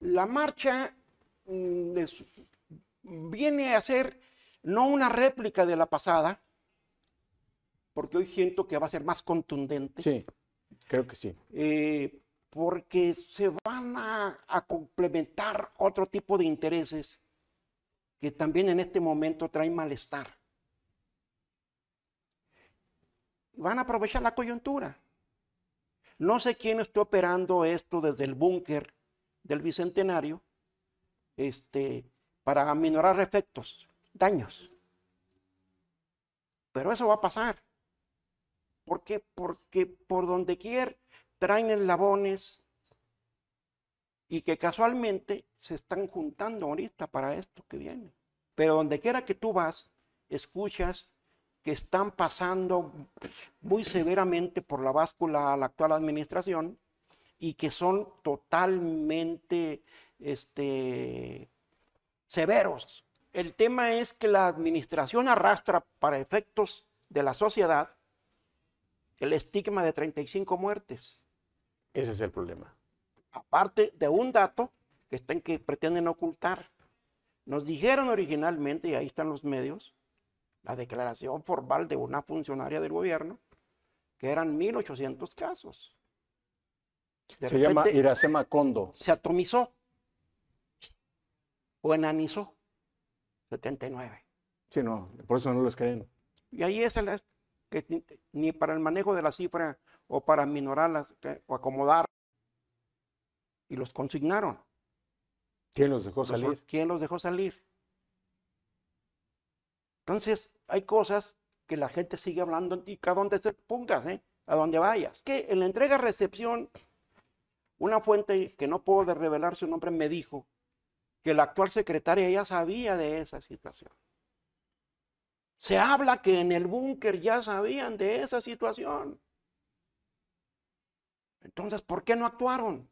La marcha mm, viene a ser no una réplica de la pasada, porque hoy siento que va a ser más contundente. Sí, creo que sí. Eh, porque se van a, a, complementar otro tipo de intereses que también en este momento traen malestar. Van a aprovechar la coyuntura. No sé quién está operando esto desde el búnker del Bicentenario este, para aminorar efectos, daños. Pero eso va a pasar. ¿Por qué? Porque por donde quiera traen eslabones y que casualmente se están juntando ahorita para esto que viene. Pero donde quiera que tú vas, escuchas que están pasando muy severamente por la báscula a la actual administración y que son totalmente este, severos. El tema es que la administración arrastra para efectos de la sociedad el estigma de 35 muertes. Ese es el problema. Aparte de un dato que, que pretenden ocultar. Nos dijeron originalmente, y ahí están los medios, la declaración formal de una funcionaria del gobierno, que eran 1.800 casos se llama Iracema Condo. Se atomizó o enanizó. 79. Sí, no, por eso no los creen. Y ahí es que ni para el manejo de la cifra o para minorarlas o acomodar. Y los consignaron. ¿Quién los dejó salir? ¿Quién los dejó salir? Entonces, hay cosas que la gente sigue hablando y cada donde te pongas, ¿eh? a donde vayas. Que en la entrega-recepción una fuente que no puedo revelar su nombre me dijo que la actual secretaria ya sabía de esa situación. Se habla que en el búnker ya sabían de esa situación. Entonces, ¿por qué no actuaron?